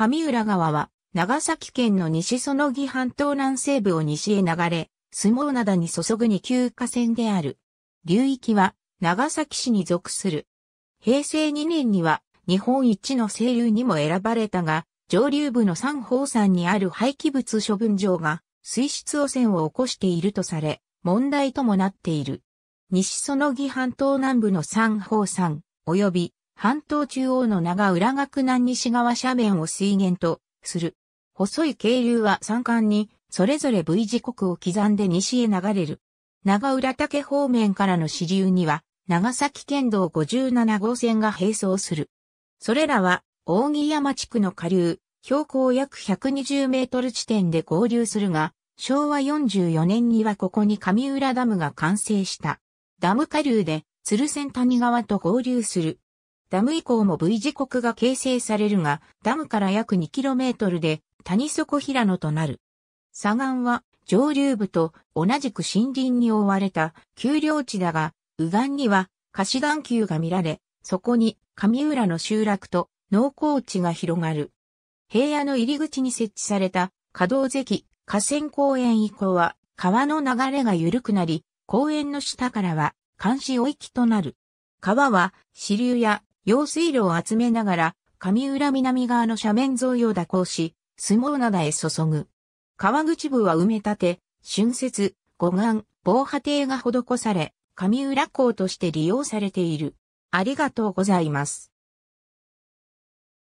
上浦川は、長崎県の西そのぎ半島南西部を西へ流れ、相撲灘に注ぐ二級河川である。流域は、長崎市に属する。平成2年には、日本一の清流にも選ばれたが、上流部の三宝山にある廃棄物処分場が、水質汚染を起こしているとされ、問題ともなっている。西そのぎ半島南部の三宝山、及び半島中央の長浦学南西側斜面を水源とする。細い渓流は山間にそれぞれ V 時刻を刻んで西へ流れる。長浦岳方面からの支流には長崎県道57号線が並走する。それらは大木山地区の下流、標高約120メートル地点で合流するが、昭和44年にはここに上浦ダムが完成した。ダム下流で鶴仙谷川と合流する。ダム以降も V 字国が形成されるが、ダムから約 2km で谷底平野となる。左岸は上流部と同じく森林に覆われた丘陵地だが、右岸には貸し球丘が見られ、そこに上浦の集落と農耕地が広がる。平野の入り口に設置された稼働堰、河川公園以降は川の流れが緩くなり、公園の下からは監視お域となる。川は支流や用水路を集めながら、上浦南側の斜面沿いを蛇行し、相撲灘へ注ぐ。川口部は埋め立て、春節、護岸、防波堤が施され、上浦港として利用されている。ありがとうございます。